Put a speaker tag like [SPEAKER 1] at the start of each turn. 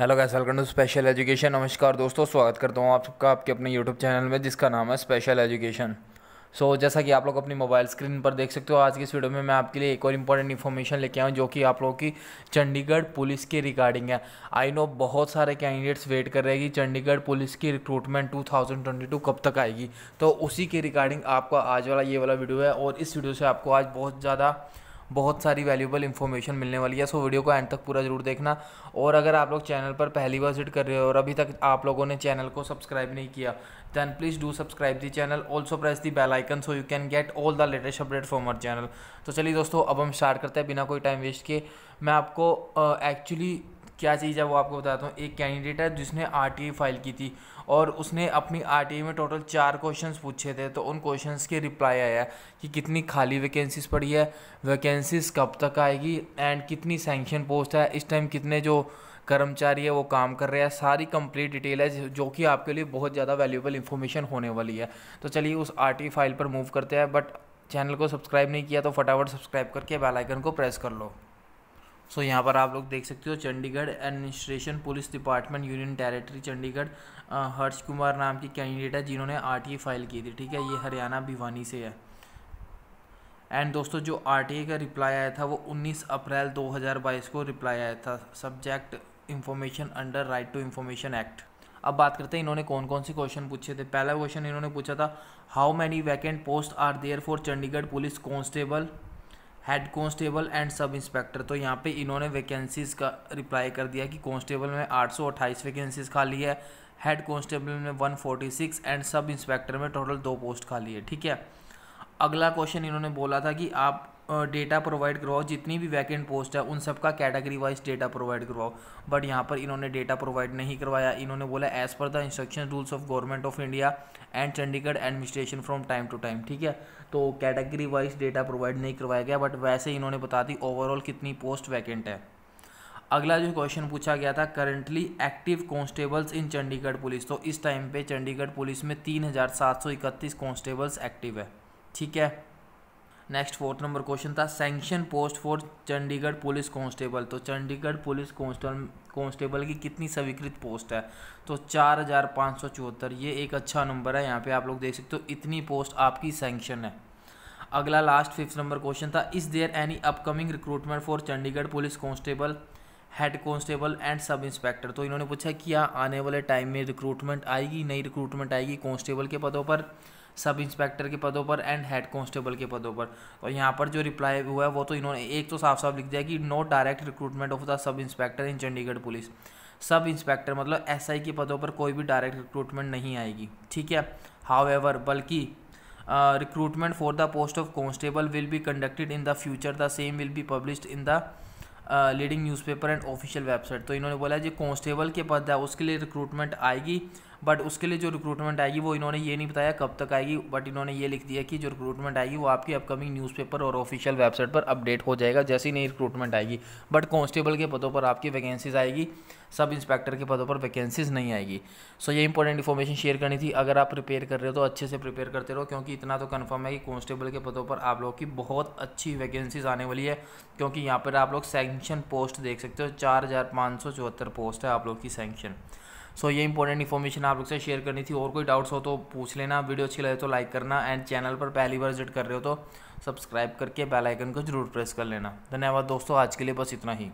[SPEAKER 1] hello guys welcome to special education नमस्कार दोस्तों स्वागत करता हूँ आपका आपके अपने यूट्यूब चैनल में जिसका नाम है स्पेशल एजुकेशन सो so, जैसा कि आप लोग अपनी मोबाइल स्क्रीन पर देख सकते हो आज की इस वीडियो में मैं आपके लिए एक और इम्पॉर्टेंट इन्फॉर्मेशन लेके आऊँ जो कि आप लोगों की चंडीगढ़ पुलिस की रिगार्डिंग है आई नो बहुत सारे कैंडिडेट्स वेट कर रहे हैं कि चंडीगढ़ पुलिस की रिक्रूटमेंट 2022 कब तक आएगी तो उसी के रिगार्डिंग आपका आज वाला ये वाला वीडियो है और इस वीडियो से आपको आज बहुत ज़्यादा बहुत सारी वैल्यूबल इन्फॉर्मेशन मिलने वाली है सो वीडियो को एंड तक पूरा जरूर देखना और अगर आप लोग चैनल पर पहली बार विजिट कर रहे हो और अभी तक आप लोगों ने चैनल को सब्सक्राइब नहीं किया then please do subscribe the channel also press the bell icon so you can get all the latest update from our channel तो चलिए दोस्तों अब हम स्टार्ट करते हैं बिना कोई टाइम वेस्ट किए मैं आपको एक्चुअली uh, क्या चीज़ है वो आपको बताता हूँ एक कैंडिडेट है जिसने आर फाइल e की थी और उसने अपनी आर e में टोटल चार क्वेश्चन पूछे थे तो उन क्वेश्चन के रिप्लाई आया कि कितनी खाली वैकेंसीज पड़ी है वैकेंसीज कब तक आएगी एंड कितनी सैंक्शन पोस्ट है इस टाइम कितने जो कर्मचारी है वो काम कर रहे हैं सारी कंप्लीट डिटेल है जो कि आपके लिए बहुत ज़्यादा वैल्यूबल इन्फॉर्मेशन होने वाली है तो चलिए उस आर फाइल e पर मूव करते हैं बट चैनल को सब्सक्राइब नहीं किया तो फटाफट सब्सक्राइब करके बेल आइकन को प्रेस कर लो सो यहाँ पर आप लोग देख सकते हो Chandigarh administration police department union territory Chandigarh Harsh Kumar नाम की कैंडिडेट है जिन्होंने आर फाइल की थी ठीक है ये हरियाणा भिवानी से है एंड दोस्तों जो आर का रिप्लाई आया था वो 19 अप्रैल 2022 को रिप्लाई आया था subject information under right to information act अब बात करते हैं इन्होंने कौन कौन से क्वेश्चन पूछे थे पहला क्वेश्चन इन्होंने पूछा था how many vacant post are there for Chandigarh police constable head constable and sub inspector तो यहाँ पे इन्होंने वैकेंसीज़ का रिप्लाई कर दिया कि कांस्टेबल में आठ सौ अट्ठाईस वैकेंसीज़ खाली है हेड कांस्टेबल में one forty six and sub inspector में टोटल दो पोस्ट खाली है ठीक है अगला क्वेश्चन इन्होंने बोला था कि आप डेटा प्रोवाइड करवाओ जितनी भी वैकेंट पोस्ट है उन सबका कैटेगरी वाइज डेटा प्रोवाइड करवाओ बट यहाँ पर इन्होंने डेटा प्रोवाइड नहीं करवाया इन्होंने बोला as per the instruction rules of government of India and Chandigarh administration from time to time ठीक है तो कैटेगरी वाइज डेटा प्रोवाइड नहीं करवाया गया बट वैसे इन्होंने बता दी ओवरऑल कितनी पोस्ट वैकेंट है अगला जो क्वेश्चन पूछा गया था currently active constables in Chandigarh police तो इस टाइम पे चंडीगढ़ पुलिस में तीन हज़ार सात सौ इकतीस कॉन्स्टेबल्स एक्टिव है ठीक है नेक्स्ट फोर्थ नंबर क्वेश्चन था sanction post for Chandigarh police constable तो चंडीगढ़ पुलिस कांस्टेबल की कितनी स्वीकृत पोस्ट है तो चार हज़ार पाँच सौ चौहत्तर ये एक अच्छा नंबर है यहाँ पे आप लोग देख सकते हो इतनी पोस्ट आपकी सेंक्शन है अगला लास्ट फिफ्थ नंबर क्वेश्चन था is there any upcoming recruitment for Chandigarh police constable head constable and sub inspector तो इन्होंने पूछा कि क्या आने वाले टाइम में रिक्रूटमेंट आएगी नई रिक्रूटमेंट आएगी कांस्टेबल के पदों पर सब इंस्पेक्टर के पदों पर एंड हेड कांस्टेबल के पदों पर और यहाँ पर जो रिप्लाई हुआ है वो तो इन्होंने एक तो साफ साफ लिख दिया कि no direct recruitment of the sub inspector in Chandigarh police sub inspector मतलब आई के पदों पर कोई भी डायरेक्ट रिक्रूटमेंट नहीं आएगी ठीक है हाउ एवर बल्कि recruitment for the post of constable will be conducted in the future the same will be published in the leading newspaper and official website तो इन्होंने बोला जो कॉन्स्टेबल के पद है उसके लिए रिक्रूटमेंट आएगी बट उसके लिए जो रिक्रूटमेंट आएगी वो इन्होंने ये नहीं बताया कब तक आएगी बट इन्होंने ये लिख दिया कि जो रिक्रूटमेंट आएगी वो आपकी अपकमिंग न्यूज़पेपर और ऑफिशियल वेबसाइट पर अपडेट हो जाएगा जैसे ही नई रिक्रूटमेंट आएगी बट कांस्टेबल के पदों पर आपकी वैकेंसीज आएगी सब इंस्पेक्टर के पदों पर वैकेंसीज नहीं आएगी सो so, ये इंपॉर्टेंट इन्फॉर्मेशन शेयर करनी थी अगर आप प्रिपेयर कर रहे हो तो अच्छे से प्रिपेयर करते रहो क्योंकि इतना तो कन्फर्म है कि कॉन्स्टेबल के पदों पर आप लोग की बहुत अच्छी वैकेंसीज आने वाली है क्योंकि यहाँ पर आप लोग सैंक्शन पोस्ट देख सकते हो चार पोस्ट है आप लोग की सैंक्शन सो ये इंपॉर्टेंट इन्फॉर्मेशन आप लोग से शेयर करनी थी और कोई डाउट्स हो तो पूछ लेना वीडियो अच्छी लगे तो लाइक करना एंड चैनल पर पहली बार विजिट कर रहे हो तो सब्सक्राइब करके बेल आइकन को जरूर प्रेस कर लेना धन्यवाद दोस्तों आज के लिए बस इतना ही